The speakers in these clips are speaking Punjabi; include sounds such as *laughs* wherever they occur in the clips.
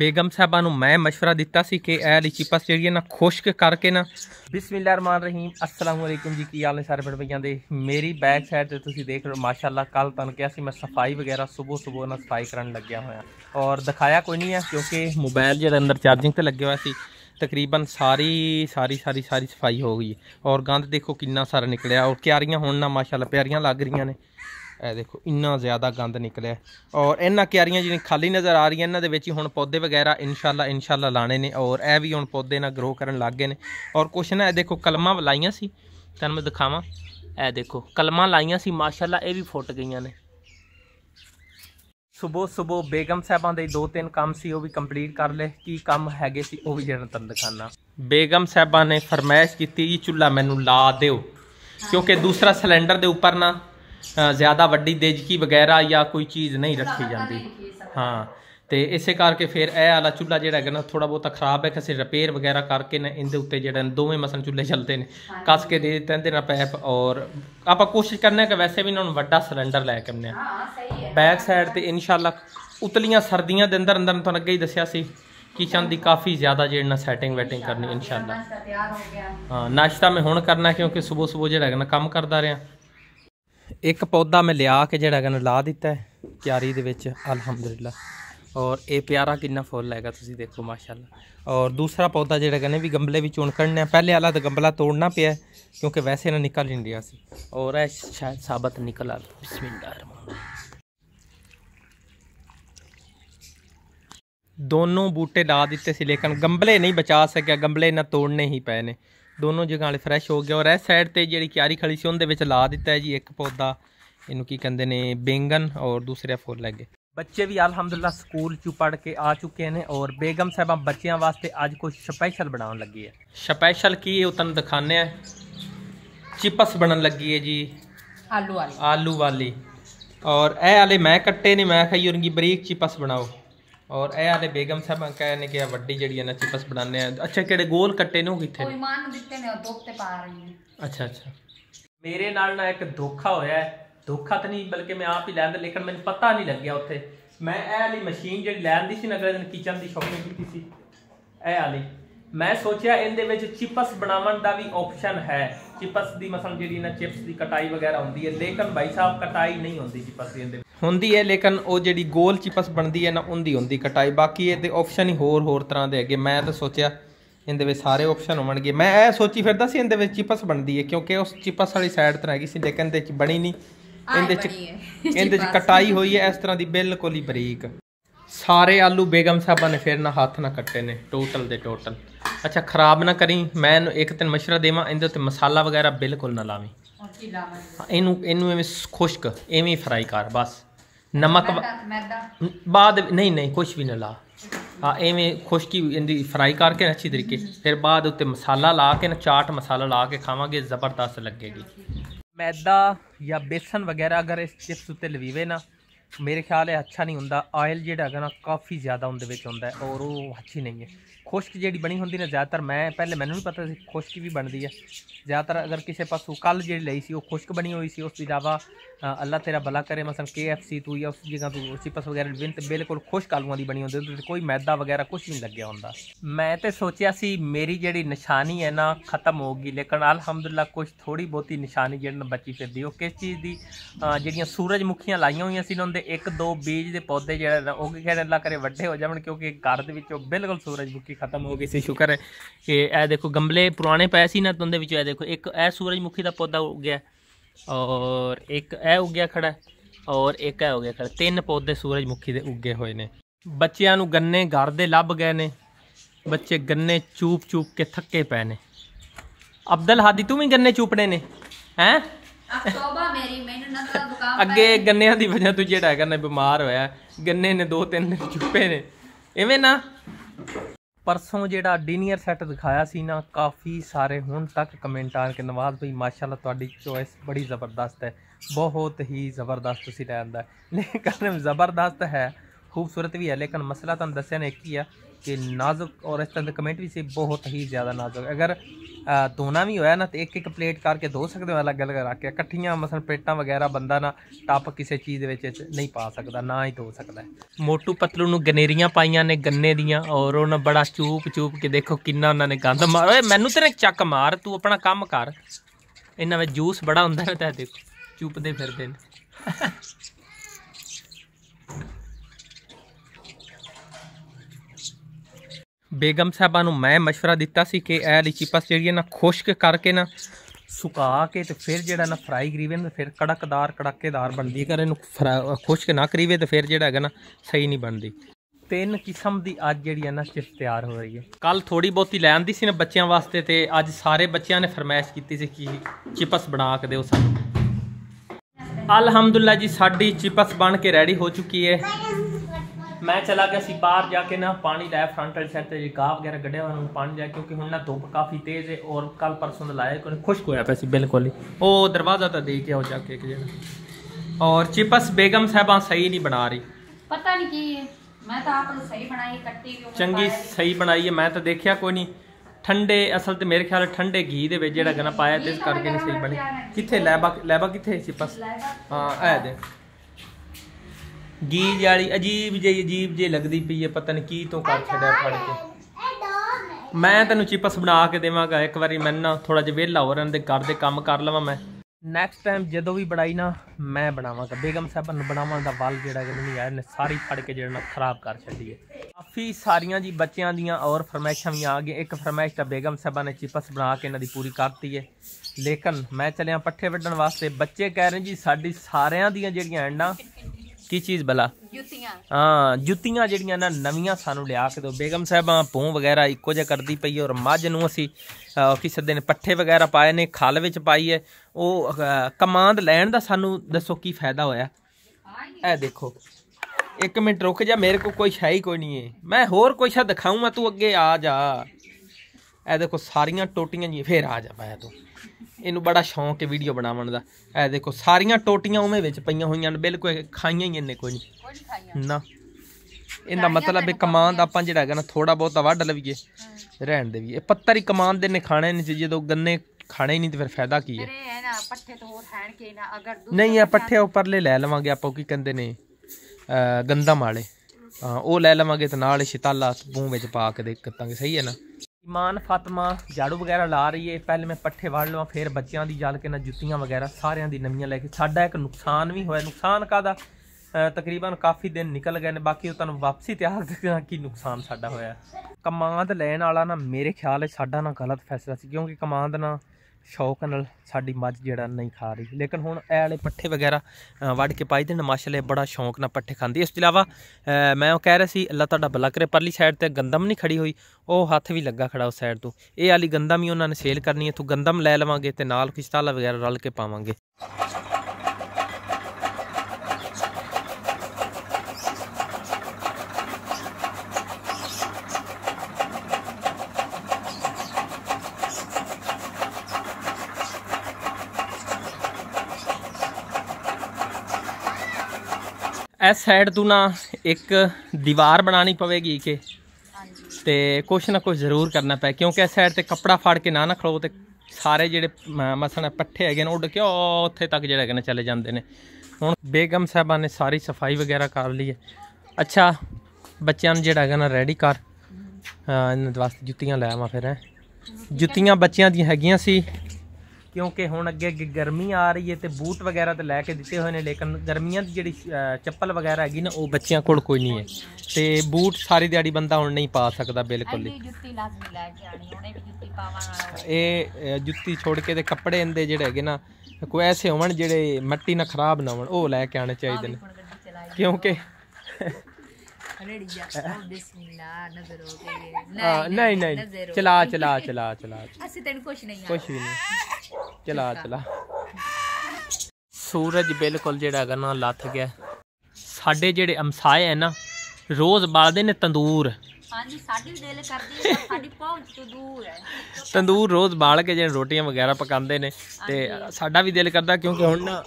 ਬੇਗਮ ਸਾਹਿਬਾ ਨੂੰ ਮੈਂ مشورہ ਦਿੱਤਾ ਸੀ ਕਿ ਇਹ ਲੀਚੀ ਲੀਚੀਪਸ ਜਿਹੜੀ ਹੈ ਨਾ ਖੁਸ਼ਕ ਕਰਕੇ ਨਾ ਬਿਸਮਿਲ੍ਲਾਹਿਰਮਾਨ ਰਹੀਮ ਅਸਲਾਮ ਜੀ ਕੀ ਹਾਲ ਨੇ ਸਾਰੇ ਬੜਬਈਆਂ ਦੇ ਮੇਰੀ ਬੈਕ ਸਾਈਡ ਤੇ ਤੁਸੀਂ ਦੇਖ ਰਹੇ ਹੋ ਮਾਸ਼ਾਅੱਲਾ ਕੱਲ ਤੁਹਾਨੂੰ ਕਿਹਾ ਸੀ ਮੈਂ ਸਫਾਈ ਵਗੈਰਾ ਸਵੇਰ ਸਵੇਰ ਨਾਲ ਸਫਾਈ ਕਰਨ ਲੱਗਿਆ ਹੋਇਆ ਔਰ ਦਿਖਾਇਆ ਕੋਈ ਨਹੀਂ ਹੈ ਕਿਉਂਕਿ ਮੋਬਾਈਲ ਜਿਹੜਾ ਅੰਦਰ ਚਾਰਜਿੰਗ ਤੇ ਲੱਗਿਆ ਹੋਇਆ ਸੀ ਤਕਰੀਬਨ ਸਾਰੀ ਸਾਰੀ ਸਾਰੀ ਸਾਰੀ ਸਫਾਈ ਹੋ ਗਈ ਔਰ ਗੰਦ ਦੇਖੋ ਕਿੰਨਾ ਸਾਰਾ ਨਿਕਲਿਆ ਔਰ ਕਿਆਰੀਆਂ ਹੁਣ ਨਾ ਮਾਸ਼ਾਅੱਲਾ ਪਿਆਰੀਆਂ ਲੱਗ ਰਹੀਆਂ ਨੇ ਇਹ ਦੇਖੋ ਇੰਨਾ ਜ਼ਿਆਦਾ ਗੰਦ ਨਿਕਲਿਆ ਔਰ ਇਹਨਾਂ ਕਿਆਰੀਆਂ ਜਿਹੜੀਆਂ ਖਾਲੀ ਨਜ਼ਰ ਆ ਰਹੀਆਂ ਇਹਨਾਂ ਦੇ ਵਿੱਚ ਹੀ ਹੁਣ ਪੌਦੇ ਵਗੈਰਾ ਇਨਸ਼ਾਅੱਲਾ ਇਨਸ਼ਾਅੱਲਾ ਲਾਣੇ ਨੇ ਔਰ ਇਹ ਵੀ ਹੁਣ ਪੌਦੇ ਨਾਲ ਗਰੋ ਕਰਨ ਲੱਗ ਗਏ ਨੇ ਔਰ ਕੁਛ ਨਾ ਇਹ ਦੇਖੋ ਕਲਮਾਂ ਲਾਈਆਂ ਸੀ ਤੁਹਾਨੂੰ ਮੈਂ ਦਿਖਾਵਾਂ ਇਹ ਦੇਖੋ ਕਲਮਾਂ ਲਾਈਆਂ ਸੀ ਮਾਸ਼ਾਅੱਲਾ ਇਹ ਵੀ ਫੁੱਟ ਗਈਆਂ ਨੇ ਸਵੇਰ ਸਵੇਰ ਬੇਗਮ ਸਾਹਿਬਾਂ ਦੇ ਦੋ ਤਿੰਨ ਕੰਮ ਸੀ ਉਹ ਵੀ ਕੰਪਲੀਟ ਕਰ ਲਏ ਕੀ ਕੰਮ ਹੈਗੇ ਸੀ ਉਹ ਵੀ ਜਿਹੜਾ ਤੁਹਾਨੂੰ ਦਿਖਾਣਾ ਬੇਗਮ ਸਾਹਿਬਾਂ ਨੇ ਫਰਮਾਇਸ਼ ਕੀਤੀ ਜੀ ਚੁੱਲਾ ਮੈਨੂੰ ਲਾ ਦਿਓ ਕਿਉਂਕਿ ਦੂਸਰਾ ਸਿਲੰਡਰ ਦੇ ਉੱਪਰ ਨਾ ਜ਼ਿਆਦਾ ਵੱਡੀ ਦੇਜਕੀ ਵਗੈਰਾ ਜਾਂ ਕੋਈ ਚੀਜ਼ ਨਹੀਂ ਰੱਖੀ ਜਾਂਦੀ ਹਾਂ ਤੇ ਇਸੇ ਕਰਕੇ ਫਿਰ ਇਹ ਵਾਲਾ ਚੁੱਲਾ ਜਿਹੜਾ ਹੈਗਾ ਨਾ ਥੋੜਾ ਬਹੁਤਾ ਖਰਾਬ ਹੈ ਕਿਸੇ ਰਿਪੇਅਰ ਵਗੈਰਾ ਕਰਕੇ ਨਾ ਇਹਦੇ ਉੱਤੇ ਜਿਹੜਾ ਦੋਵੇਂ ਮਸਲ ਚੁੱਲੇ ਚੱਲਦੇ ਨੇ ਕੱਸ ਕੇ ਦੇ ਦਿੱਤੇ ਨੇ ਨਾਲ ਪੈਪ ਔਰ ਆਪਾਂ ਕੋਸ਼ਿਸ਼ ਕਰਨਾ ਕਿ ਵੈਸੇ ਵੀ ਇਹਨਾਂ ਨੂੰ ਵੱਡਾ ਸਿਲੰਡਰ ਲੈ ਕੇ ਆਉਣੇ ਆ ਬੈਕ ਸਾਈਡ ਤੇ ਇਨਸ਼ਾਅੱਲਾ ਉਤਲੀਆਂ ਸਰਦੀਆਂ ਦੇ ਅੰਦਰ ਅੰਦਰ ਤੁਹਾਨੂੰ ਅੱਗੇ ਹੀ ਦੱਸਿਆ ਸੀ ਕਿਚਨ ਦੀ ਕਾਫੀ ਜ਼ਿਆਦਾ ਜਿਹੜਾ ਨਾ ਸੈਟਿੰਗ ਵੈਟਿੰਗ ਕਰਨੀ ਇਨਸ਼ਾਅੱਲਾ ਹਾਂ ਨਾਸ਼ਤਾ ਮੈਂ ਹੁਣ ਕਰਨਾ ਕਿਉਂਕਿ ਸਵੇਰ ਸਵੇਰ ਜਿਹੜਾ ਹੈਗਾ ਨਾ ਕੰਮ ਕਰਦਾ ਰਿਹਾ ਇੱਕ ਪੌਦਾ ਮੈਂ ਲਿਆ ਕੇ ਜਿਹੜਾ ਹੈਗਾ ਲਾ ਦਿੱਤਾ ਹੈ ਕਿਆਰੀ ਦੇ ਵਿੱਚ ਅਲਹਮਦੁਲਿਲਾ ਔਰ ਇਹ ਪਿਆਰਾ ਕਿੰਨਾ ਫੁੱਲ ਲੱਗਾ ਤੁਸੀਂ ਦੇਖੋ ਮਾਸ਼ਾਅੱਲਾ ਔਰ ਦੂਸਰਾ ਪੌਦਾ ਜਿਹੜਾ ਕਹਿੰਦੇ ਵੀ ਗੰਬਲੇ ਵਿੱਚ ਚੁਣ ਕੱਢਣਾ ਪਹਿਲੇ ਵਾਲਾ ਤਾਂ ਗੰਬਲਾ ਤੋੜਨਾ ਪਿਆ ਕਿਉਂਕਿ ਵੈਸੇ ਨਾ ਨਿਕਲ ਨਹੀਂ ਰਿਹਾ ਸੀ ਔਰ ਇਹ ਸ਼ਾਇਦ ਸਾਬਤ ਨਿਕਲ ਆ ਬਿਸਮਿਲ੍ਲਾਹਿਰ ਦੋਨੋਂ ਬੂਟੇ ਲਾ ਦਿੱਤੇ ਸੀ ਲੇਕਿਨ ਗੰਬਲੇ ਨਹੀਂ ਬਚਾ ਸਕਿਆ ਗੰਬਲੇ ਨਾ ਤੋੜਨੇ ਹੀ ਪਏ ਨੇ ਦੋਨੋਂ ਜਗ੍ਹਾ ਵਾਲੇ ਫਰੈਸ਼ ਹੋ ਗਿਆ ਔਰ ਇਸ ਸਾਈਡ ਤੇ ਜਿਹੜੀ ਕਿਆਰੀ ਖੜੀ ਸੀ ਉਹਦੇ ਵਿੱਚ ਲਾ ਦਿੱਤਾ ਹੈ ਜੀ ਇੱਕ ਪੌਦਾ ਇਹਨੂੰ ਕੀ ਕਹਿੰਦੇ ਨੇ ਬੇਗਨ ਔਰ ਦੂਸਰੇ ਫੁੱਲ ਲੱਗੇ ਬੱਚੇ ਵੀ ਅਲਹਮਦੁਲਿਲਾ ਸਕੂਲ ਚ ਪੜ ਕੇ ਆ ਚੁੱਕੇ ਨੇ ਔਰ ਬੇਗਮ ਸਾਹਿਬਾ ਬੱਚਿਆਂ ਵਾਸਤੇ ਅੱਜ ਕੁਝ ਸਪੈਸ਼ਲ ਬਣਾਉਣ ਲੱਗੀ ਹੈ ਸਪੈਸ਼ਲ ਕੀ ਉਹ ਤੁਹਾਨੂੰ ਦਿਖਾਣੇ ਆ ਚਿਪਸ ਬਣਨ ਲੱਗੀ ਹੈ ਜੀ ਆਲੂ ਵਾਲੀ ਆਲੂ ਵਾਲੀ ਔਰ ਇਹ ਵਾਲੇ ਮੈਂ ਕੱਟੇ ਨੇ ਮੈਂ ਖਾਈ ਦੀ ਬਰੀਕ ਚਿਪਸ ਬਣਾਓ ਔਰ ਇਹ ਆਲੇ ਬੇਗਮ ਸਾਹਿਬ ਕਹਿੰਦੇ ਕਿ ਆ ਵੱਡੀ ਜਿਹੜੀ ਹੈ ਨਾ ਚਿਪਸ ਬਣਾਉਂਦੇ ਆ ਅੱਛਾ ਕਿਹੜੇ ਗੋਲ ਕੱਟੇ ਨੇ ਉਹ ਕਿੱਥੇ ਕੋਈ ਮਾਨ ਨੂੰ ਦਿੱਤੇ ਨੇ ਉਹ ਤੇ ਪਾ ਰਹੀ ਹੈ ਅੱਛਾ ਅੱਛਾ ਮੇਰੇ ਨਾਲ ਨਾ ਇੱਕ ਧੋਖਾ ਹੋਇਆ ਹੈ ਧੋਖਾ ਤਾਂ ਨਹੀਂ ਬਲਕਿ ਮੈਂ ਆਪ ਹੀ ਲੈਂਦਾ ਲੇਕਿਨ ਮੈਨੂੰ ਪਤਾ ਨਹੀਂ ਲੱਗਿਆ ਉੱਥੇ ਮੈਂ ਇਹ ਵਾਲੀ ਮਸ਼ੀਨ ਜਿਹੜੀ ਲੈਣ ਦੀ ਸੀ ਨਗਰ ਦਿਨ ਕਿਚਨ ਦੀ ਸ਼ੋਪਿੰਗ ਕੀਤੀ ਸੀ ਇਹ ਵਾਲੀ ਮੈਂ ਸੋਚਿਆ ਇਹਦੇ ਵਿੱਚ ਚਿਪਸ ਬਣਾਉਣ ਦਾ ਵੀ ਆਪਸ਼ਨ ਹੈ ਚਿਪਸ ਦੀ ਮਸਲ ਜਿਹੜੀ ਨਾ ਚਿਪਸ ਦੀ ਕਟਾਈ ਵਗੈਰਾ ਹੁੰਦੀ ਹੈ ਲੇਕਿਨ ਭਾਈ ਸਾਹਿਬ ਕਟਾਈ ਨਹੀਂ ਹੁੰਦੀ ਚਿਪਸ ਦੀ ਇਹਦੇ ਹੁੰਦੀ ਹੈ ਲੇਕਿਨ ਉਹ ਜਿਹੜੀ ਗੋਲ ਚਿਪਸ ਬਣਦੀ ਹੈ ਨਾ ਉਹਦੀ ਹੁੰਦੀ ਕਟਾਈ ਬਾਕੀ ਇਹਦੇ ਆਪਸ਼ਨ ਹੀ ਹੋਰ ਹੋਰ ਤਰ੍ਹਾਂ ਦੇ ਅੱਗੇ ਮੈਂ ਤਾਂ ਸੋਚਿਆ ਇਹਦੇ ਵਿੱਚ ਸਾਰੇ ਆਪਸ਼ਨ ਹੋਣਗੇ ਮੈਂ ਇਹ ਸੋਚੀ ਫਿਰਦਾ ਸੀ ਇਹਦੇ ਵਿੱਚ ਚਿਪਸ ਬਣਦੀ ਹੈ ਕਿਉਂਕਿ ਉਸ ਚਿਪਸ ਵਾਲੀ ਸਾਈਡ ਤਰ੍ਹਾਂ ਹੈਗੀ ਸੀ ਲੇਕਿਨ ਇਹਦੇ ਚ ਬਣੀ ਨਹੀਂ ਇਹਦੇ ਚ *laughs* ਇਹਦੇ ਚ ਕਟਾਈ ਹੋਈ ਹੈ ਇਸ ਤਰ੍ਹਾਂ ਦੀ ਬਿਲਕੁਲ ਹੀ ਬਰੀਕ ਸਾਰੇ ਆਲੂ ਬੇਗਮ ਸਾਹਿਬਾਂ ਨੇ ਫਿਰ ਨਾ ਹੱਥ ਨਾ ਕੱਟੇ ਨੇ ਟੋਟਲ ਦੇ ਟੋਟਲ ਅੱਛਾ ਖਰਾਬ ਨਾ ਕਰੀ ਮੈਂ ਇਹਨੂੰ ਇੱਕ ਤਿੰਨ ਮਸ਼ਰਾ ਦੇਵਾਂ ਇਹਦੇ ਉੱਤੇ ਮਸਾਲਾ ਵਗੈਰਾ ਬਿਲਕੁਲ ਨਾ ਲਾਵੀਂ ਇਹਨੂੰ ਇਹਨੂੰ ਐਵੇਂ ਖੁਸ਼ਕ ਐਵੇਂ ਫਰਾਈ ਕਰ ਬਸ नमक बाद नहीं नहीं कुछ भी ना ला हाँ इवें खुशकी इनकी फ्राई करके अच्छी तरीके फिर बाद उत्ते मसाला ला के ना चाट मसाला ला के खावे जबरदस्त लगेगी मैदा या बेसन वगैरह अगर इस चिप्स उत्ते लवीवे ना मेरे ख्याल अच्छा नहीं होंगे ऑयल जो है ना काफ़ी ज़्यादा उनके आता है और वो अच्छी नहीं है ਖੁਸ਼ਕ ਜਿਹੜੀ ਬਣੀ ਹੁੰਦੀ ਨੇ ਜ਼ਿਆਦਾਤਰ ਮੈਂ ਪਹਿਲੇ ਮੈਨੂੰ ਨਹੀਂ ਪਤਾ ਸੀ ਖੁਸ਼ਕ ਵੀ ਬਣਦੀ ਹੈ ਜ਼ਿਆਦਾਤਰ ਅਗਰ ਕਿਸੇ ਪਾਸੋਂ ਕੱਲ ਜਿਹੜੀ ਲਈ ਸੀ ਉਹ ਖੁਸ਼ਕ ਬਣੀ ਹੋਈ ਸੀ ਉਸ ਦੀ ਦਾਵਾ ਅੱਲਾ ਤੇਰਾ ਭਲਾ ਕਰੇ ਮਸਲ KFC ਤੋਂ ਜਾਂ ਉਸ ਜਗ੍ਹਾ ਤੋਂ ਉਸੇ ਪਾਸ ਵਗੈਰਾ ਬਿੰਤ ਬਿਲਕੁਲ ਖੁਸ਼ਕ ਆਲੂਆਂ ਦੀ ਬਣੀ ਹੁੰਦੀ ਉਹਦੇ ਕੋਈ ਮੈਦਾ ਵਗੈਰਾ ਕੁਝ ਨਹੀਂ ਲੱਗਿਆ ਹੁੰਦਾ ਮੈਂ ਤੇ ਸੋਚਿਆ ਸੀ ਮੇਰੀ ਜਿਹੜੀ ਨਿਸ਼ਾਨੀ ਹੈ ਨਾ ਖਤਮ ਹੋ ਗਈ ਲੇਕਿਨ ਅਲਹਮਦੁਲਿਲਾ ਕੁਝ ਥੋੜੀ ਬਹੁਤੀ ਨਿਸ਼ਾਨੀ ਜਿਹੜੀ ਬਚੀ ਫਿਰਦੀ ਉਹ ਕਿਸ ਚੀਜ਼ ਦੀ ਜਿਹੜੀਆਂ ਸੂਰਜ ਮੁਖੀਆਂ ਲਾਈਆਂ ਹੋਈਆਂ ਸੀ ਉਹਨਾਂ ਦੇ ਇੱਕ ਦੋ ਬੀਜ ਦੇ ਪੌਦੇ ਜਿਹੜਾ ਉਹ ਕਿਹੜੇ ਅੱਲਾ ਕਰੇ ਵੱਡੇ ਹੋ ਜਾਣ ਕਿਉਂਕਿ ਘਰ ਦੇ ਵਿੱਚੋਂ ਬਿਲਕੁਲ ਮੁਖੀ ਖਤਮ ਹੋ ਗਈ ਸੀ ਸ਼ੁਕਰ ਹੈ ਕਿ ਇਹ ਦੇਖੋ ਗਮਲੇ ਪੁਰਾਣੇ ਪਏ ਸੀ ਨਾ ਦੇ ਵਿੱਚ ਇਹ ਦੇਖੋ ਇੱਕ ਇਹ ਸੂਰਜਮੁਖੀ ਦਾ ਪੌਦਾ ਉੱਗ ਗਿਆ ਔਰ ਇੱਕ ਇਹ ਉੱਗ ਗਿਆ ਖੜਾ ਔਰ ਇੱਕ ਇਹ ਹੋ ਗਿਆ ਖੜਾ ਤਿੰਨ ਪੌਦੇ ਸੂਰਜਮੁਖੀ ਦੇ ਉੱਗੇ ਹੋਏ ਨੇ ਬੱਚਿਆਂ ਨੂੰ ਗੰਨੇ ਘਰ ਦੇ ਲੱਭ ਗਏ ਨੇ ਬੱਚੇ ਗੰਨੇ ਚੂਪ ਚੂਪ ਕੇ ਥੱਕੇ ਪਏ ਨੇ ਅਬਦਲ ਹਾਦੀ ਤੂੰ ਵੀ ਗੰਨੇ ਚੂਪਣੇ ਨੇ ਹੈ ਤੋਬਾ ਮੇਰੀ ਮੈਨੂੰ ਨਾ ਦੁਕਾਨ ਅੱਗੇ ਗੰਨਿਆਂ ਦੀ ਵਜ੍ਹਾ ਤੂੰ ਜਿਹੜਾ ਹੈਗਾ ਨਾ ਬਿਮਾਰ ਹੋਇਆ ਗੰਨੇ ਨੇ ਦੋ ਤਿੰਨ ਚੁੱਪੇ ਨੇ ਐਵੇਂ ਨਾ ਪਰਸੋਂ ਜਿਹੜਾ ਡਿਨੀਅਰ ਸੈੱਟ ਦਿਖਾਇਆ ਸੀ ਨਾ ਕਾਫੀ ਸਾਰੇ ਹੁਣ ਤੱਕ ਕਮੈਂਟ ਆ ਕੇ ਨਵਾਜ਼ ਭਾਈ ਮਾਸ਼ਾਅੱਲਾ ਤੁਹਾਡੀ ਚੋਇਸ ਬੜੀ ਜ਼ਬਰਦਸਤ ਹੈ ਬਹੁਤ ਹੀ ਜ਼ਬਰਦਸਤ ਤੁਸੀਂ ਆਂਦਾ ਲੇਕਿਨ ਜ਼ਬਰਦਸਤ ਹੈ ਖੂਬਸੂਰਤ ਵੀ ਹੈ ਲੇਕਿਨ ਮਸਲਾ ਤੁਹਾਨੂੰ ਦੱਸਿਆ ਨੇ ਕੀ ਆ ਕਿ ਨਾਜ਼ੁਕ ਔਰ ਇਸ ਤਰ੍ਹਾਂ ਦੇ ਕਮੈਂਟ ਵੀ ਸੀ ਬਹੁਤ ਹੀ ਜ਼ਿਆਦਾ ਨਾਜ਼ੁਕ ਅਗਰ ਦੋਨਾ ਵੀ ਹੋਇਆ ਨਾ ਤੇ ਇੱਕ ਇੱਕ ਪਲੇਟ ਕਰਕੇ ਦੋ ਸਕਦੇ ਹੋ ਅਲੱਗ-ਅਲੱਗ ਰੱਖ ਕੇ ਇਕੱਠੀਆਂ ਮਸਲ ਪੇਟਾਂ ਵਗੈਰਾ ਬੰਦਾ ਨਾ ਟੱਪ ਕਿਸੇ ਚੀਜ਼ ਦੇ ਵਿੱਚ ਨਹੀਂ ਪਾ ਸਕਦਾ ਨਾ ਹੀ ਧੋ ਸਕਦਾ ਮੋਟੂ ਪਤਲੂ ਨੂੰ ਗਨੇਰੀਆਂ ਪਾਈਆਂ ਨੇ ਗੰਨੇ ਦੀਆਂ ਔਰ ਉਹਨਾਂ ਬੜਾ ਚੂਪ-ਚੂਪ ਕੇ ਦੇਖੋ ਕਿੰਨਾ ਉਹਨਾਂ ਨੇ ਗੰਦ ਮਾਰ ਓਏ ਮੈਨੂੰ ਤੇਰੇ ਚੱਕ ਮਾਰ ਤੂੰ ਆਪਣਾ ਕੰਮ ਕਰ ਇਹਨਾਂ ਵਿੱਚ ਜੂਸ ਬੜਾ ਹੁੰਦਾ ਨਾ ਤੇ ਦੇਖੋ ਚੂਪਦੇ ਫਿਰਦੇ ਨੇ ਬੇਗਮ ਸਾਹਿਬਾਂ ਨੂੰ ਮੈਂ مشورہ ਦਿੱਤਾ ਸੀ ਕਿ ਇਹ ਲੀਚੀ ਪਸ ਜਿਹੜੀ ਹੈ ਨਾ ਖੁਸ਼ਕ ਕਰਕੇ ਨਾ ਸੁਕਾ ਕੇ ਤੇ ਫਿਰ ਜਿਹੜਾ ਨਾ ਫਰਾਈ ਕਰੀਵੇ ਨਾ ਫਿਰ ਕੜਕਦਾਰ ਕੜਕੇਦਾਰ ਬਣਦੀ ਕਰ ਇਹਨੂੰ ਖੁਸ਼ਕ ਨਾ ਕਰੀਵੇ ਤੇ ਫਿਰ ਜਿਹੜਾ ਹੈਗਾ ਨਾ ਸਹੀ ਨਹੀਂ ਬਣਦੀ ਤਿੰਨ ਕਿਸਮ ਦੀ ਅੱਜ ਜਿਹੜੀ ਹੈ ਨਾ ਚਿਪ ਤਿਆਰ ਹੋ ਰਹੀ ਹੈ ਕੱਲ ਥੋੜੀ ਬਹੁਤੀ ਲੈ ਆਂਦੀ ਸੀ ਨਾ ਬੱਚਿਆਂ ਵਾਸਤੇ ਤੇ ਅੱਜ ਸਾਰੇ ਬੱਚਿਆਂ ਨੇ ਫਰਮਾਇਸ਼ ਕੀਤੀ ਸੀ ਕਿ ਚਿਪਸ ਬਣਾ ਕੇ ਦਿਓ ਸਾਨੂੰ ਅਲਹਮਦੁਲਿਲਾ ਜੀ ਸਾਡੀ ਚਿਪਸ ਬਣ ਕੇ ਰੈਡੀ ਹੋ ਚੁੱਕੀ ਹੈ ਮੈਂ ਚਲਾ ਗਿਆ ਸੀ ਬਾਹਰ ਜਾ ਕੇ ਨਾ ਪਾਣੀ ਲਾਇਆ ਫਰੰਟਲ ਸਾਈਡ ਤੇ ਜੀ ਗਾਹ ਵਗੈਰਾ ਵਾਲਾ ਨੂੰ ਪਾਣੀ ਲਾਇਆ ਕਿਉਂਕਿ ਹੁਣ ਨਾ ਧੁੱਪ ਕਾਫੀ ਤੇਜ਼ ਹੈ ਔਰ ਕੱਲ ਪਰਸੋਂ ਦਾ ਲਾਇਆ ਕੋਈ ਖੁਸ਼ਕ ਹੋਇਆ ਪਿਆ ਸੀ ਬਿਲਕੁਲ ਹੀ ਉਹ ਦਰਵਾਜ਼ਾ ਤਾਂ ਦੇਖ ਕੇ ਆਓ ਜਾ ਕੇ ਇੱਕ ਜਣਾ ਔਰ ਚਿਪਸ ਬੇਗਮ ਸਾਹਿਬਾਂ ਸਹੀ ਨਹੀਂ ਬਣਾ ਰਹੀ ਪਤਾ ਨਹੀਂ ਕੀ ਹੈ ਮੈਂ ਤਾਂ ਆਪ ਨੂੰ ਸਹੀ ਬਣਾਈ ਕੱਟੀ ਵੀ ਚੰਗੀ ਸਹੀ ਬਣਾਈ ਹੈ ਮੈਂ ਤਾਂ ਦੇਖਿਆ ਕੋਈ ਨਹੀਂ ਠੰਡੇ ਅਸਲ ਤੇ ਮੇਰੇ ਖਿਆਲ ਠੰਡੇ ਘੀ ਦੇ ਵਿੱਚ ਜਿਹੜਾ ਗਨਾ ਪਾਇਆ ਤੇ ਇਸ ਕਰਕੇ ਨਹੀਂ ਸਹੀ ਬਣੀ ਕਿੱਥੇ ਲੈਬਾ ਲੈਬਾ ਕਿੱਥੇ ਸੀ ਬਸ ਹਾਂ ਆ ਦੇ ਗੀਜ ਵਾਲੀ ਅਜੀਬ ਜਿਹੀ ਅਜੀਬ ਜਿਹੀ ਲੱਗਦੀ ਪਈ ਹੈ ਪਤਨ ਕੀ ਤੋਂ ਕਰ ਛੱਡਿਆ ਫੜ ਕੇ ਮੈਂ ਤੈਨੂੰ ਚਿਪਸ ਬਣਾ ਕੇ ਦੇਵਾਂਗਾ ਇੱਕ ਵਾਰੀ ਮੈਂ ਨਾ ਥੋੜਾ ਜਿਹਾ ਵਿਹਲਾ ਹੋ ਰਹਿੰਦੇ ਦੇ ਘਰ ਦੇ ਕੰਮ ਕਰ ਲਵਾਂ ਮੈਂ ਨੈਕਸਟ ਟਾਈਮ ਜਦੋਂ ਵੀ ਬਣਾਈ ਨਾ ਮੈਂ ਬਣਾਵਾਂਗਾ ਬੇਗਮ ਸਾਹਿਬ ਨੂੰ ਬਣਾਵਾਂ ਦਾ ਵਾਲ ਜਿਹੜਾ ਕਿ ਨਹੀਂ ਆਇਆ ਨੇ ਸਾਰੀ ਫੜ ਕੇ ਜਿਹੜਾ ਨਾ ਖਰਾਬ ਕਰ ਛੱਡੀ ਹੈ ਕਾਫੀ ਸਾਰੀਆਂ ਜੀ ਬੱਚਿਆਂ ਦੀਆਂ ਔਰ ਫਰਮਾਇਸ਼ਾਂ ਵੀ ਆ ਗਈਆਂ ਇੱਕ ਫਰਮਾਇਸ਼ ਤਾਂ ਬੇਗਮ ਸਾਹਿਬਾ ਨੇ ਚਿਪਸ ਬਣਾ ਕੇ ਇਹਨਾਂ ਦੀ ਪੂਰੀ ਕਰਤੀ ਹੈ ਲੇਕਿਨ ਮੈਂ ਚੱਲਿਆ ਪੱਠੇ ਵੱਢਣ ਵਾਸਤੇ ਬੱਚੇ ਕਹਿ ਰਹੇ ਜੀ ਸਾਡੀ ਸਾਰਿਆਂ ਦੀਆਂ ਜਿਹੜੀਆਂ ਐਂਡਾਂ ਕੀ ਚੀਜ਼ ਬਲਾ ਜੁੱਤੀਆਂ ਹਾਂ ਜੁੱਤੀਆਂ ਜਿਹੜੀਆਂ ਨਾ ਨਵੀਆਂ ਸਾਨੂੰ ਲਿਆ ਕੇ ਦੋ ਬੇਗਮ ਸਾਹਿਬਾਂ ਭੋਂ ਵਗੈਰਾ ਇੱਕੋ ਜਿਹਾ ਕਰਦੀ ਪਈ ਔਰ ਮੱਝ ਨੂੰ ਅਸੀਂ ਕਿਸੇ ਦਿਨ ਪੱਠੇ ਵਗੈਰਾ ਪਾਏ ਨੇ ਖਲ ਵਿੱਚ ਪਾਈ ਹੈ ਉਹ ਕਮਾਂਦ ਲੈਣ ਦਾ ਸਾਨੂੰ ਦੱਸੋ ਕੀ ਫਾਇਦਾ ਹੋਇਆ ਇਹ ਦੇਖੋ ਇੱਕ ਮਿੰਟ ਰੁਕ ਜਾ ਮੇਰੇ ਕੋ ਕੋਈ ਸ਼ਾਈ ਕੋਈ ਨਹੀਂ ਹੈ ਮੈਂ ਹੋਰ ਕੋਈ ਸ਼ਾ ਦਿਖਾਉਂਗਾ ਤੂੰ ਅੱਗੇ ਆ ਜਾ ਇਹ ਦੇਖੋ ਸਾਰੀਆਂ ਟੋਟੀਆਂ ਜੀ ਫੇਰ ਆ ਜਾ ਪਾਇਆ ਤੂੰ ਇਹਨੂੰ ਬੜਾ ਸ਼ੌਂਕ ਹੈ ਵੀਡੀਓ ਬਣਾਉਣ ਦਾ ਐ ਦੇਖੋ ਸਾਰੀਆਂ ਟੋਟੀਆਂ ਉਵੇਂ ਵਿੱਚ ਪਈਆਂ ਹੋਈਆਂ ਨੇ ਬਿਲਕੁਲ ਖਾਈਆਂ ਹੀ ਇਹਨੇ ਕੋਈ ਨਹੀਂ ਨਾ ਇਹਦਾ ਮਤਲਬ ਹੈ ਕਮਾਨ ਦਾ ਆਪਾਂ ਜਿਹੜਾ ਹੈਗਾ ਨਾ ਥੋੜਾ ਬਹੁਤ ਵੱਢ ਲਵੀਏ ਰਹਿਣ ਦੇ ਵੀ ਇਹ ਪੱਤਰ ਹੀ ਕਮਾਨ ਦੇ ਨੇ ਖਾਣੇ ਨੇ ਜਦੋਂ ਗੰਨੇ ਖਾਣੇ ਹੀ ਨਹੀਂ ਤੇ ਫਿਰ ਫਾਇਦਾ ਕੀ ਹੈ ਨਹੀਂ ਇਹ ਪੱਠੇ ਉੱਪਰਲੇ ਲੈ ਲਵਾਂਗੇ ਆਪਾਂ ਕੀ ਕਹਿੰਦੇ ਨੇ ਗੰਦਮ ਵਾਲੇ ਉਹ ਲੈ ਲਵਾਂਗੇ ਤੇ ਨਾਲ ਸ਼ਿਤਾਲਾ ਬੂੰ ਵਿੱਚ ਪਾ ਕੇ ਦੇ ਕੱਤਾਂਗੇ ਸਹੀ ਹੈ ਨਾ ਇਮਾਨ ਫਾਤਿਮਾ ਝਾੜੂ ਵਗੈਰਾ ਲਾ ਰਹੀ ਏ ਪਹਿਲੇ ਮੈਂ ਪੱਠੇ ਵੜ ਲਵਾਂ ਫਿਰ ਬੱਚਿਆਂ ਦੀ ਜਲ ਕੇ ਨਾ ਜੁੱਤੀਆਂ ਵਗੈਰਾ ਸਾਰਿਆਂ ਦੀ ਨਵੀਆਂ ਲੈ ਕੇ ਸਾਡਾ ਇੱਕ ਨੁਕਸਾਨ ਵੀ ਹੋਇਆ ਨੁਕਸਾਨ ਕਾਦਾ ਤਕਰੀਬਨ ਕਾਫੀ ਦਿਨ ਨਿਕਲ ਗਏ ਨੇ ਬਾਕੀ ਉਹ ਤੁਹਾਨੂੰ ਵਾਪਸੀ ਤਿਆਰ ਆਖ ਨਾ ਕੀ ਨੁਕਸਾਨ ਸਾਡਾ ਹੋਇਆ ਕਮਾਂਦ ਲੈਣ ਵਾਲਾ ਨਾ ਮੇਰੇ ਖਿਆਲ ਹੈ ਸਾਡਾ ਨਾ ਗਲਤ ਫੈਸਲਾ ਸੀ ਕਿਉਂਕਿ ਕਮਾਂਦ ਨਾ ਸ਼ੌਕ ਨਾਲ ਸਾਡੀ ਮੱਝ ਜਿਹੜਾ ਨਹੀਂ ਖਾ ਰਹੀ ਲੇਕਿਨ ਹੁਣ ਇਹ ਵਾਲੇ ਪੱਠੇ ਵਗੈਰਾ ਵੜ ਕੇ ਪਾਈ ਦੇਣ ਮਾਸ਼ਾਅੱਲਾ ਬੜਾ ਸ਼ੌਕ ਨਾਲ ਪੱਠੇ ਖਾਂਦੀ ਇਸ ਤੋਂ ਇਲਾਵਾ ਮੈਂ ਉਹ ਕਹਿ ਰਿਹਾ ਸੀ ਅੱਲਾ ਤੁਹਾਡਾ ਬਲਾ ਕਰੇ ਪਰਲੀ ਸਾਈਡ ਤੇ ਗੰਦਮ ਨਹੀਂ ਖੜੀ ਹੋਈ ਉਹ ਹੱਥ ਵੀ ਲੱਗਾ ਖੜਾ ਉਸ ਸਾਈਡ ਤੋਂ ਇਹ ਵਾਲੀ ਗੰਦਮ ਹੀ ਉਹਨਾਂ ਨੇ ਸੇਲ ਕਰਨੀ ਹੈ ਤੋਂ ਗੰਦਮ ਲੈ ਲਵਾਂਗੇ ਤੇ ਨਾਲ ਕਿਸ਼ਤਾਲਾ ਵਗੈਰਾ ਰਲ ਕੇ ਪਾਵਾਂਗੇ ਇਸ ਸਾਈਡ ਤੋਂ ਨਾ ਇੱਕ ਦੀਵਾਰ ਬਣਾਣੀ ਪਵੇਗੀ ਕਿ ਤੇ ਕੁਛ ਨਾ ਕੁਛ ਜ਼ਰੂਰ ਕਰਨਾ ਪੈ ਕਿਉਂਕਿ ਇਸ ਸਾਈਡ ਤੇ ਕੱਪੜਾ ਫੜ ਕੇ ਨਾ ਨਾ ਖੜੋ ਤੇ ਸਾਰੇ ਜਿਹੜੇ ਮਸਣ ਪੱਠੇ ਹੈਗੇ ਨੇ ਉੱਡ ਕੇ ਉੱਥੇ ਤੱਕ ਜਿਹੜਾ ਹੈਗੇ ਨੇ ਚਲੇ ਜਾਂਦੇ ਨੇ ਹੁਣ ਬੇਗਮ ਸਾਹਿਬਾਂ ਨੇ ਸਾਰੀ ਸਫਾਈ ਵਗੈਰਾ ਕਰ ਲਈ ਹੈ ਅੱਛਾ ਬੱਚਿਆਂ ਨੂੰ ਜਿਹੜਾ ਹੈਗਾ ਨਾ ਰੈਡੀ ਕਰ ਇਹਨਾਂ ਵਾਸਤੇ ਜੁੱਤੀਆਂ ਲੈ ਆਵਾਂ ਫਿਰ ਜੁੱਤੀਆਂ ਬੱਚਿਆਂ ਦੀਆਂ ਹੈਗੀਆਂ ਸੀ ਕਿਉਂਕਿ ਹੁਣ ਅੱਗੇ ਅੱਗੇ ਗਰਮੀ ਆ ਰਹੀ ਹੈ ਤੇ ਬੂਟ ਵਗੈਰਾ ਤੇ ਲੈ ਕੇ ਦਿੱਤੇ ਹੋਏ ਨੇ ਲੇਕਿਨ ਗਰਮੀਆਂ ਦੀ ਜਿਹੜੀ ਚੱਪਲ ਵਗੈਰਾ ਹੈਗੀ ਨਾ ਉਹ ਬੱਚਿਆਂ ਕੋਲ ਕੋਈ ਨਹੀਂ ਹੈ ਤੇ ਬੂਟ ਸਾਰੀ ਦਿਹਾੜੀ ਬੰਦਾ ਹੁਣ ਨਹੀਂ ਪਾ ਸਕਦਾ ਬਿਲਕੁਲ ਹੀ ਜੁੱਤੀ ਲਾਜ਼ਮੀ ਲੈ ਕੇ ਆਣੀ ਉਹਨੇ ਵੀ ਜੁੱਤੀ ਪਾਵਾਂਗਾ ਇਹ ਜੁੱਤੀ ਛੋੜ ਕੇ ਤੇ ਕੱਪੜੇ ਇੰਦੇ ਜਿਹੜੇ ਹੈਗੇ ਨਾ ਕੋਈ ਐਸੇ ਹੋਣ ਜਿਹੜੇ ਮਿੱਟੀ ਨਾਲ ਖਰਾਬ ਨਾ ਹੋਣ ਉਹ ਲੈ ਕੇ ਆਣੇ ਚਾਹੀਦੇ ਨੇ ਕਿਉਂਕਿ ਨਹੀਂ ਨਹੀਂ ਚਲਾ ਚਲਾ ਚਲਾ ਚਲਾ ਅਸੀਂ ਤੈਨੂੰ ਕੁਛ ਨਹੀਂ ਕੁਛ ਵੀ ਨਹੀਂ ਚਲਾ ਚਲਾ ਸੂਰਜ ਬਿਲਕੁਲ ਜਿਹੜਾ ਹੈਗਾ ਨਾ ਲੱਥ ਗਿਆ ਸਾਡੇ ਜਿਹੜੇ ਅਮਸਾਏ ਹੈ ਨਾ ਰੋਜ਼ ਬਾਲਦੇ ਨੇ ਤੰਦੂਰ ਹਾਂਜੀ ਸਾਡੀ ਦਿਲ ਕਰਦੀ ਸਾਡੀ ਪਹੁੰਚ ਤੋਂ ਦੂਰ ਹੈ ਤੰਦੂਰ ਰੋਜ਼ ਬਾਲ ਕੇ ਜਿਹੜੇ ਰੋਟੀਆਂ ਵਗੈਰਾ ਪਕਾਉਂਦੇ ਨੇ ਤੇ ਸਾਡਾ ਵੀ ਦਿਲ ਕਰਦਾ ਕਿਉਂਕਿ ਹੁਣ ਨਾ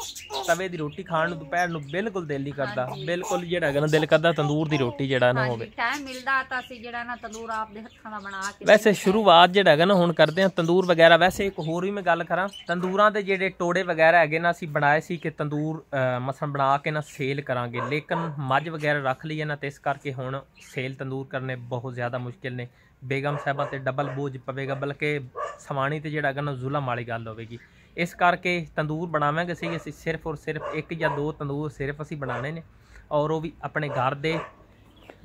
ਤਵੇ ਦੀ ਰੋਟੀ ਖਾਣ ਨੂੰ ਦੁਪਹਿਰ ਨੂੰ ਬਿਲਕੁਲ ਦਿਲ ਨਹੀਂ ਕਰਦਾ ਬਿਲਕੁਲ ਜਿਹੜਾ ਹੈਗਾ ਨਾ ਦਿਲ ਕਰਦਾ ਤੰਦੂਰ ਦੀ ਰੋਟੀ ਜਿਹੜਾ ਨਾ ਹੋਵੇ ਟਾਈਮ ਮਿਲਦਾ ਤਾਂ ਅਸੀਂ ਜਿਹੜਾ ਨਾ ਤੰਦੂਰ ਆਪ ਦੇ ਹੱਥਾਂ ਦਾ ਬਣਾ ਕੇ ਵੈਸੇ ਸ਼ੁਰੂਆਤ ਜਿਹੜਾ ਹੈਗਾ ਨਾ ਹੁਣ ਕਰਦੇ ਆ ਤੰਦੂਰ ਵਗੈਰਾ ਵੈਸੇ ਇੱਕ ਹੋਰ ਵੀ ਮੈਂ ਗੱਲ ਕਰਾਂ ਤੰਦੂਰਾਂ ਦੇ ਜਿਹੜੇ ਟੋੜੇ ਵਗੈਰਾ ਹੈਗੇ ਨਾ ਅਸੀਂ ਬਣਾਏ ਸੀ ਕਿ ਤੰਦੂਰ ਮਸਣ ਬਣਾ ਕੇ ਨਾ ਸੇਲ ਕਰਾਂਗੇ ਲੇਕਿਨ ਮੱਝ ਵਗੈਰਾ ਰੱਖ ਲਈ ਹੈ ਨਾ ਤੇ ਇਸ ਕਰਕੇ ਹੁਣ ਸੇਲ ਤੰਦੂਰ ਕਰਨੇ ਬਹੁਤ ਜ਼ਿਆਦਾ ਮੁਸ਼ਕਿਲ ਨੇ ਬੇਗਮ ਸਾਹਿਬਾਂ ਤੇ ਡਬਲ ਬੋਝ ਪਵੇਗਾ ਬਲਕਿ ਸਮਾਣੀ ਤੇ ਜਿਹੜਾ ਹੈਗਾ ਨਾ ਜ਼ੁਲਮ ਵਾਲੀ ਗੱਲ ਹੋਵੇਗੀ ਇਸ ਕਰਕੇ ਤੰਦੂਰ ਬਣਾਵਾਂਗੇ ਸਹੀ ਅਸੀਂ ਸਿਰਫ ਔਰ ਸਿਰਫ ਇੱਕ ਜਾਂ ਦੋ ਤੰਦੂਰ ਸਿਰਫ ਅਸੀਂ ਬਣਾਣੇ ਨੇ ਔਰ ਉਹ ਵੀ ਆਪਣੇ ਘਰ ਦੇ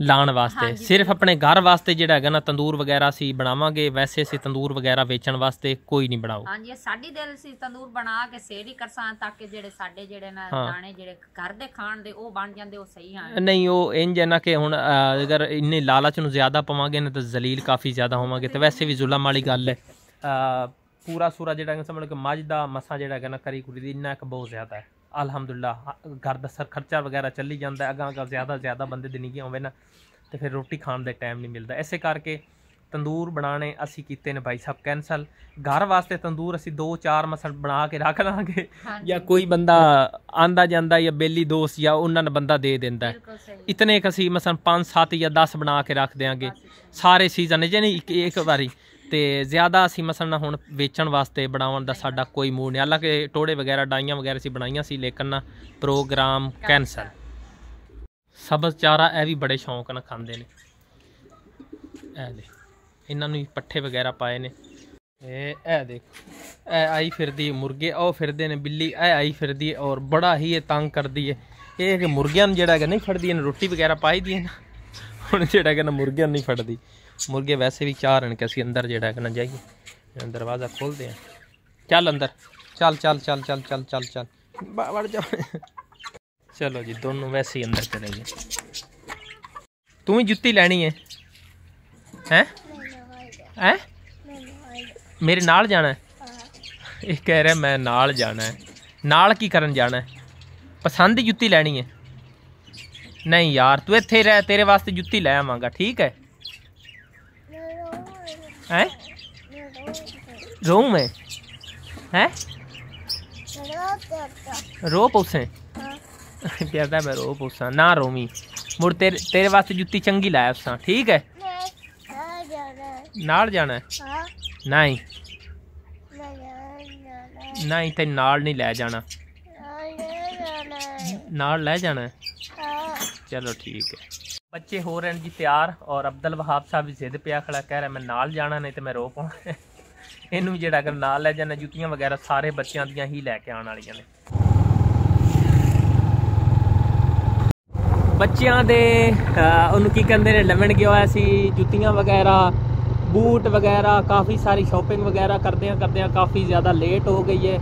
ਲਾਣ ਵਾਸਤੇ ਸਿਰਫ ਆਪਣੇ ਘਰ ਵਾਸਤੇ ਜਿਹੜਾ ਹੈਗਾ ਨਾ ਤੰਦੂਰ ਵਗੈਰਾ ਸੀ ਬਣਾਵਾਂਗੇ ਵੈਸੇ ਸੀ ਤੰਦੂਰ ਵਗੈਰਾ ਵੇਚਣ ਵਾਸਤੇ ਕੋਈ ਨਹੀਂ ਬਣਾਓ ਹਾਂਜੀ ਸਾਡੀ ਦਿਲ ਸੀ ਤੰਦੂਰ ਬਣਾ ਕੇ ਸੇਰੀ ਕਰਸਾਂ ਤਾਂ ਕਿ ਜਿਹੜੇ ਸਾਡੇ ਜਿਹੜੇ ਨਾ ਦਾਣੇ ਜਿਹੜੇ ਘਰ ਦੇ ਖਾਣ ਦੇ ਉਹ ਬਣ ਜਾਂਦੇ ਉਹ ਸਹੀ ਹਾਂ ਨਹੀਂ ਉਹ ਇੰਜ ਹੈ ਨਾ ਕਿ ਹੁਣ ਅਗਰ ਇੰਨੇ ਲਾਲਚ ਨੂੰ ਜ਼ਿਆਦਾ ਪਵਾਂਗੇ ਨਾ ਤਾਂ ਜ਼ਲੀਲ ਕਾਫੀ ਜ਼ਿਆਦਾ ਹੋਵਾਂਗੇ ਤੇ ਵੈਸੇ ਵੀ ਜ਼ੁਲਮ ਵਾਲੀ ਗੱਲ ਹੈ ਪੂਰਾ ਸੂਰਾ ਜਿਹੜਾ ਸਮਝ ਕੇ ਮੱਝ ਦਾ ਮਸਾ ਜਿਹੜਾ ਹੈਗਾ ਨਾ ਕਰੀ ਕੁਰੀ ਦੀ ਇੰਨਾ ਇੱਕ ਬਹੁਤ ਜ਼ਿਆਦਾ ਹੈ ਅਲਹਮਦੁਲਿਲਾ ਘਰ ਦਾ ਸਰ ਖਰਚਾ ਵਗੈਰਾ ਚੱਲੀ ਜਾਂਦਾ ਅਗਾ ਅਗਾ ਜ਼ਿਆਦਾ ਜ਼ਿਆਦਾ ਬੰਦੇ ਨਹੀਂ ਨਿਗਾਹ ਹੋਵੇ ਨਾ ਤੇ ਫਿਰ ਰੋਟੀ ਖਾਣ ਦਾ ਟਾਈਮ ਨਹੀਂ ਮਿਲਦਾ ਐਸੇ ਕਰਕੇ ਤੰਦੂਰ ਬਣਾਣੇ ਅਸੀਂ ਕੀਤੇ ਨੇ ਭਾਈ ਸਾਹਿਬ ਕੈਨਸਲ ਘਰ ਵਾਸਤੇ ਤੰਦੂਰ ਅਸੀਂ 2-4 ਮਸਲ ਬਣਾ ਕੇ ਰੱਖ ਲਾਂਗੇ ਜਾਂ ਕੋਈ ਬੰਦਾ ਆਂਦਾ ਜਾਂਦਾ ਜਾਂ ਬੇਲੀ ਦੋਸਤ ਜਾਂ ਉਹਨਾਂ ਨੂੰ ਬੰਦਾ ਦੇ ਦਿੰਦਾ ਇਤਨੇ ਕਿ ਅਸੀਂ ਮਸਲ 5 7 ਜਾਂ 10 ਬਣਾ ਕੇ ਰੱਖ ਦੇਾਂਗੇ ਸਾਰੇ ਸੀਜ਼ਨ ਜੇ ਨਹੀਂ ਇੱਕ ਇੱਕ ਵਾਰੀ ਤੇ ਜ਼ਿਆਦਾ ਅਸੀਂ ਮਸਲਨ ਹੁਣ ਵੇਚਣ ਵਾਸਤੇ ਬਣਾਉਣ ਦਾ ਸਾਡਾ ਕੋਈ ਮੂਡ ਨਹੀਂ ਹਾਲਾਂਕਿ ਟੋੜੇ ਵਗੈਰਾ ਡਾਈਆਂ ਵਗੈਰਾ ਸੀ ਬਣਾਈਆਂ ਸੀ ਲੇਕਿਨ ਪ੍ਰੋਗਰਾਮ ਕੈਨਸਲ ਸਬਜ਼ ਚਾਰਾ ਇਹ ਵੀ ਬੜੇ ਸ਼ੌਂਕ ਨਾਲ ਖਾਂਦੇ ਨੇ ਇਹ ਦੇ ਇਹਨਾਂ ਨੂੰ ਪੱਠੇ ਵਗੈਰਾ ਪਾਏ ਨੇ ਇਹ ਇਹ ਦੇਖੋ ਇਹ ਆਈ ਫਿਰਦੀ ਮੁਰਗੇ ਉਹ ਫਿਰਦੇ ਨੇ ਬਿੱਲੀ ਇਹ ਆਈ ਫਿਰਦੀ ਔਰ ਬੜਾ ਹੀ ਇਹ ਤੰਗ ਕਰਦੀ ਹੈ ਇਹ ਕਿ ਮੁਰਗਿਆਂ ਨੂੰ ਜਿਹੜਾ ਹੈਗਾ ਨਹੀਂ ਫੜਦੀ ਇਹਨਾਂ ਰੋਟੀ ਵਗੈਰਾ ਪਾਈ ਦੀ ਹੈ ਨਾ ਹੁਣ ਜਿਹੜਾ ਹੈਗਾ ਨਾ ਮੁਰਗਿਆਂ ਨਹੀਂ ਫੜਦੀ ਮੁਰਗੇ ਵੈਸੇ ਵੀ ਚਾਹ ਹਨ ਕਿ ਅਸੀਂ ਅੰਦਰ ਜਿਹੜਾ ਹੈ ਨਾ ਜਾਈਏ ਦਰਵਾਜ਼ਾ ਖੋਲਦੇ ਆ ਚੱਲ ਅੰਦਰ ਚੱਲ ਚੱਲ ਚੱਲ ਚੱਲ ਚੱਲ ਚੱਲ ਚੱਲ ਵੜ ਜਾ ਚਲੋ ਜੀ ਦੋਨੋਂ ਵੈਸੇ ਹੀ ਅੰਦਰ ਚਲੇ ਗਏ ਤੂੰ ਵੀ ਜੁੱਤੀ ਲੈਣੀ ਹੈ ਹੈ ਹੈ ਮੇਰੇ ਨਾਲ ਜਾਣਾ ਹੈ ਇਹ ਕਹਿ ਰਿਹਾ ਮੈਂ ਨਾਲ ਜਾਣਾ ਹੈ ਨਾਲ ਕੀ ਕਰਨ ਜਾਣਾ ਹੈ ਪਸੰਦ ਦੀ ਜੁੱਤੀ ਲੈਣੀ ਹੈ ਨਹੀਂ ਯਾਰ ਤੂੰ ਇੱਥੇ ਰਹਿ ਤੇਰੇ ਵਾਸਤੇ ਜੁੱਤੀ ਲੈ ਆਵਾਂਗਾ ਠੀਕ ਹੈ है रोऊं मैं हैं रो पोसे कहता मैं रो पोसा ना रोमी मुड़ तेरे तेरे वास्ते जुत्ती चंगी लाया उसा ठीक है नाल जाना है ना ही तेरे नाल नहीं लै जाना नाल लै जाना है हाँ। चलो ठीक है ਬੱਚੇ ਹੋ ਰਹੇ ਨੇ ਜੀ ਤਿਆਰ ਔਰ ਅਬਦਲ ਵਹਾਬ ਸਾਹਿਬ ਵੀ ਜ਼ਿੱਦ ਪਿਆ ਖੜਾ ਕਹਿ ਰਿਹਾ ਮੈਂ ਨਾਲ ਜਾਣਾ ਨਹੀਂ ਤੇ ਮੈਂ ਰੋ ਪਾਉਣਾ ਇਹਨੂੰ ਵੀ ਜਿਹੜਾ ਅਗਰ ਨਾਲ ਲੈ ਜਾਣਾ ਜੁੱਤੀਆਂ ਵਗੈਰਾ ਸਾਰੇ ਬੱਚਿਆਂ ਦੀਆਂ ਹੀ ਲੈ ਕੇ ਆਉਣ ਵਾਲੀਆਂ ਨੇ ਬੱਚਿਆਂ ਦੇ ਉਹਨੂੰ ਕੀ ਕਹਿੰਦੇ ਨੇ ਲਵਣ ਗਿਆ ਹੋਇਆ ਸੀ ਜੁੱਤੀਆਂ ਵਗੈਰਾ ਬੂਟ ਵਗੈਰਾ ਕਾਫੀ ਸਾਰੀ ਸ਼ਾਪਿੰਗ ਵਗੈਰਾ ਕਰਦੇ ਆ ਕਰਦੇ ਆ ਕਾਫੀ ਜ਼ਿਆਦਾ ਲੇਟ ਹੋ ਗਈ ਹੈ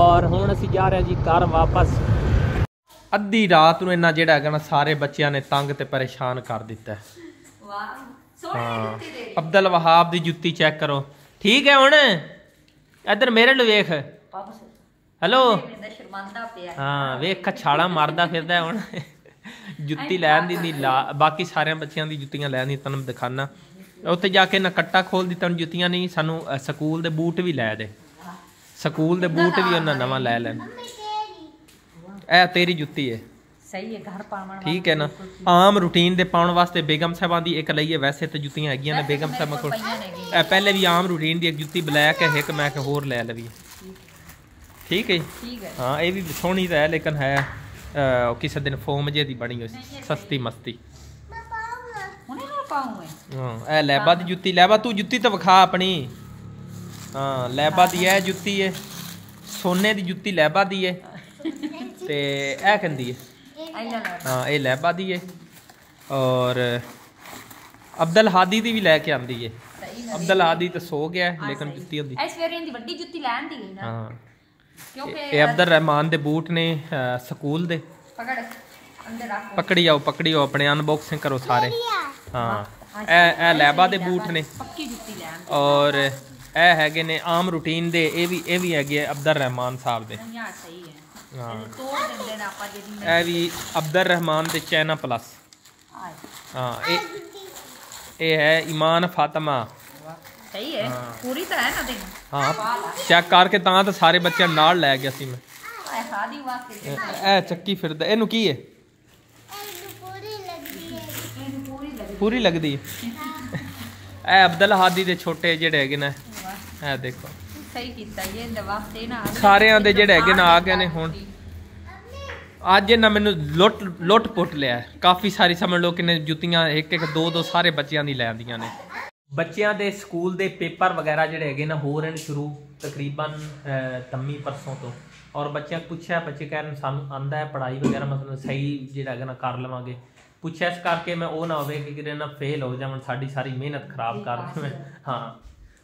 ਔਰ ਹੁਣ ਅਸੀਂ ਜਾ ਰਹੇ ਜੀ ਘਰ ਵਾਪਸ ਅੱਧੀ ਰਾਤ ਨੂੰ ਇਹਨਾਂ ਜਿਹੜਾ ਹੈਗਾ ਨਾ ਸਾਰੇ ਬੱਚਿਆਂ ਨੇ ਤੰਗ ਤੇ ਪਰੇਸ਼ਾਨ ਕਰ ਦਿੱਤਾ ਵਾਹ ਸੋਹਣੀ ਜੁੱਤੀ ਦੇ ਅਬਦੁਲ ਵਹਾਬ ਦੀ ਜੁੱਤੀ ਚੈੱਕ ਕਰੋ ਠੀਕ ਹੈ ਹੁਣ ਇੱਧਰ ਮੇਰੇ ਨੂੰ ਵੇਖ ਹੈਲੋ ਹਾਂ ਵੇਖ ਕਛਾਲਾ ਮਾਰਦਾ ਫਿਰਦਾ ਹੁਣ ਜੁੱਤੀ ਲੈਣ ਦੀ ਨਹੀਂ ਬਾਕੀ ਸਾਰਿਆਂ ਬੱਚਿਆਂ ਦੀ ਜੁੱਤੀਆਂ ਲੈਣ ਦੀ ਤੁਹਾਨੂੰ ਦਿਖਾਣਾ ਉੱਥੇ ਜਾ ਕੇ ਨਾ ਕੱਟਾ ਖੋਲ ਦਿੱਤਾ ਤੁਹਾਨੂੰ ਜੁੱਤੀਆਂ ਨਹੀਂ ਸਾਨੂੰ ਸਕੂਲ ਦੇ ਬੂਟ ਵੀ ਲੈ ਦੇ ਸਕੂਲ ਦੇ ਬੂਟ ਵੀ ਉਹਨਾਂ ਨਵਾਂ ਲੈ ਲੈਣ ਇਹ ਤੇਰੀ ਜੁੱਤੀ ਹੈ ਸਹੀ ਹੈ ਘਰ ਪਾਉਣ ਵਾਸਤੇ ਠੀਕ ਹੈ ਨਾ ਆਮ ਰੁਟੀਨ ਦੇ ਪਾਉਣ ਵਾਸਤੇ ਬੇਗਮ ਸਾਹਿਬਾਂ ਦੀ ਇੱਕ ਲਈਏ ਵੈਸੇ ਤੇ ਜੁੱਤੀਆਂ ਹੈਗੀਆਂ ਨੇ ਬੇਗਮ ਸਾਹਿਬਾਂ ਕੋਲ ਇਹ ਪਹਿਲੇ ਵੀ ਆਮ ਰੁਟੀਨ ਦੀ ਇੱਕ ਜੁੱਤੀ ਬਲੈਕ ਹੈ ਇੱਕ ਮੈਂ ਕਿ ਹੋਰ ਲੈ ਲਵੀ ਠੀਕ ਹੈ ਠੀਕ ਹੈ ਹਾਂ ਇਹ ਵੀ ਸੋਹਣੀ ਤਾਂ ਹੈ ਲੇਕਿਨ ਹੈ ਕਿਸੇ ਦਿਨ ਫੋਮ ਜੇ ਦੀ ਬਣੀ ਹੋਈ ਸਸਤੀ ਮਸਤੀ ਹਾਂ ਇਹ ਲੈਬਾ ਦੀ ਜੁੱਤੀ ਲੈਬਾ ਤੂੰ ਜੁੱਤੀ ਤਾਂ ਵਿਖਾ ਆਪਣੀ ਹਾਂ ਲੈਬਾ ਦੀ ਇਹ ਜੁੱਤੀ ਹੈ ਸੋਨੇ ਦੀ ਜੁੱਤੀ ਲੈਬਾ ਦੀ ਹੈ ਤੇ ਇਹ ਕੰਦੀ ਹੈ ਹਾਂ ਇਹ ਲੈ ਬਾਦੀ ਹੈ ਔਰ ਅਬਦਲ ਹਾਦੀ ਦੀ ਵੀ ਲੈ ਕੇ ਆਂਦੀ ਹੈ ਅਬਦਲ ਹਾਦੀ ਤਾਂ ਸੋ ਗਿਆ ਲੇਕਿਨ ਜੁੱਤੀ ਹੁੰਦੀ ਐਸ ਸਵੇਰੇ ਦੀ ਵੱਡੀ ਜੁੱਤੀ ਲੈਣ ਦੀ ਨਾ ਹਾਂ ਕਿਉਂਕਿ ਇਹ ਅਬਦਲ ਰਹਿਮਾਨ ਦੇ ਬੂਟ ਨੇ ਸਕੂਲ ਦੇ ਪਕੜ ਅੰਦਰ ਰੱਖੋ ਪਕੜੀ ਆਓ ਪਕੜੀ ਆਓ ਆਪਣੇ ਅਨਬਾਕਸਿੰਗ ਕਰੋ ਸਾਰੇ ਹਾਂ ਇਹ ਇਹ ਲੈਬਾ ਦੇ ਬੂਟ ਨੇ ਪੱਕੀ ਜੁੱਤੀ ਲੈਣ ਔਰ ਇਹ ਹੈਗੇ ਨੇ ਆਮ ਰੁਟੀਨ ਦੇ ਇਹ ਵੀ ਇਹ ਵੀ ਹੈਗੇ ਅਬਦਲ ਰਹਿਮਾਨ ਸਾਹਿਬ ਦੇ ਸਹੀ ਹੈ ਹਾਂ ਇਹ ਵੀ ਅਬਦਰ ਰਹਿਮਾਨ ਤੇ ਚੈਨਾ ਪਲੱਸ ਹਾਂ ਇਹ ਇਹ ਹੈ ਇਮਾਨ ਫਾਤਮਾ ਸਹੀ ਹੈ ਪੂਰੀ ਤਾਂ ਹੈ ਨਾ ਦੇ ਹਾਂ ਚੈੱਕ ਕਰਕੇ ਤਾਂ ਤਾਂ ਸਾਰੇ ਬੱਚਿਆਂ ਨਾਲ ਲੈ ਗਿਆ ਸੀ ਮੈਂ ਇਹ ਇਹ ਚੱਕੀ ਫਿਰਦਾ ਇਹਨੂੰ ਕੀ ਹੈ ਪੂਰੀ ਲੱਗਦੀ ਹੈ ਇਹ ਅਬਦੁਲ ਹਾਦੀ ਦੇ ਛੋਟੇ ਜਿਹੜੇ ਹੈਗੇ ਨੇ ਇਹ ਦੇਖੋ ਸਹੀ ਕੀਤਾ ਜੀ ਇਹਦੇ ਵਾਸਤੇ ਨਾ ਸਾਰਿਆਂ ਦੇ ਜਿਹੜੇ ਹੈਗੇ ਨਾ ਆ ਗਏ ਨੇ ਹੁਣ ਅੱਜ ਇਹਨਾਂ ਮੈਨੂੰ ਲੁੱਟ ਲੁੱਟ ਪੁੱਟ ਲਿਆ ਕਾਫੀ ਸਾਰੀ ਸਮਝ ਲੋ ਕਿੰਨੇ ਜੁੱਤੀਆਂ ਇੱਕ ਇੱਕ ਦੋ ਦੋ ਸਾਰੇ ਬੱਚਿਆਂ ਦੀ ਲੈ ਆਂਦੀਆਂ ਨੇ ਬੱਚਿਆਂ ਦੇ ਸਕੂਲ ਦੇ ਪੇਪਰ ਵਗੈਰਾ ਜਿਹੜੇ ਹੈਗੇ ਨਾ ਹੋ ਰਹੇ ਨੇ ਸ਼ੁਰੂ ਤਕਰੀਬਨ ਤੰਮੀ ਪਰਸੋਂ ਤੋਂ ਔਰ ਬੱਚਿਆਂ ਪੁੱਛਿਆ ਬੱਚੇ ਕਹਿ ਸਾਨੂੰ ਆਂਦਾ ਹੈ ਪੜ੍ਹਾਈ ਵਗੈਰਾ ਮਤਲਬ ਸਹੀ ਜਿਹੜਾ ਹੈਗਾ ਨਾ ਕਰ ਲਵਾਂਗੇ ਪੁੱਛਿਆ ਇਸ ਕਰਕੇ ਮੈਂ ਉਹ ਨਾ ਹੋਵੇ ਕਿ ਕਿਤੇ ਨਾ ਫੇਲ ਹੋ ਜਾਵਾਂ ਸਾਡੀ ਸਾਰੀ ਮਿਹਨਤ ਖਰਾਬ ਕਰ ਦੇਵੇ ਹਾਂ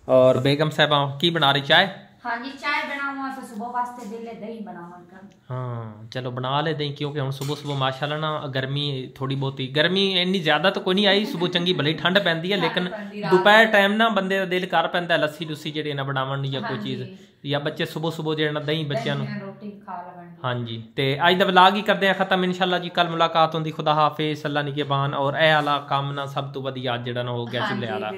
ਔਰ ਬੇਗਮ ਸਾਹਿਬਾ ਕੀ ਬਣਾ ਰਹੀ ਚਾਹ ਹਾਂਜੀ ਚਾਹ ਬਣਾਵਾਂ ਫਿਰ ਸਵੇਰ ਵਾਸਤੇ ਵੇਲੇ ਦਹੀਂ ਬਣਾਵਾਂਗਾ ਹਾਂ ਚਲੋ ਬਣਾ ਲੈ ਦਹੀਂ ਕਿਉਂਕਿ ਹੁਣ ਸਵੇਰ ਸਵੇਰ ਮਾਸ਼ਾਅੱਲਾ ਨਾ ਗਰਮੀ ਥੋੜੀ ਬਹੁਤੀ ਗਰਮੀ ਇੰਨੀ ਜ਼ਿਆਦਾ ਤਾਂ ਕੋਈ ਨਹੀਂ ਆਈ ਸਵੇਰ ਚੰਗੀ ਭਲੀ ਠੰਡ ਪੈਂਦੀ ਹੈ ਲੇਕਿਨ ਦੁਪਹਿਰ ਟਾਈਮ ਨਾ ਬੰਦੇ ਦਾ ਦਿਲ ਕਰ ਪੈਂਦਾ ਲੱਸੀ ਲੁੱਸੀ ਜਿਹੜੇ ਨਾ ਬਣਾਵਣ ਦੀ ਜਾਂ ਕੋਈ ਚੀਜ਼ ਜਾਂ ਬੱਚੇ ਸਵੇਰ ਸਵੇਰ ਜਿਹੜੇ ਨਾ ਦਹੀਂ ਬੱਚਿਆਂ ਨੂੰ ਰੋਟੀ ਖਾ ਲਵਣ ਹਾਂਜੀ ਤੇ ਅੱਜ ਦਾ ਵਲੌਗ ਹੀ ਕਰਦੇ ਆ ਖਤਮ ਇਨਸ਼ਾਅੱਲਾ ਜੀ ਕੱਲ ਮੁਲਾਕਾਤ ਹੁੰਦੀ ਖੁਦਾ ਹਾਫਿਜ਼ ਅੱਲਾ ਨਿਗਹਿਬਾਨ ਔਰ ਇਹ ਆਲਾ ਕੰਮ ਨਾ ਸਭ ਤੋਂ ਵਧੀਆ ਜਿਹੜਾ ਨਾ ਹੋ ਗਿਆ ਚੁੱਲੇ ਆਲਾ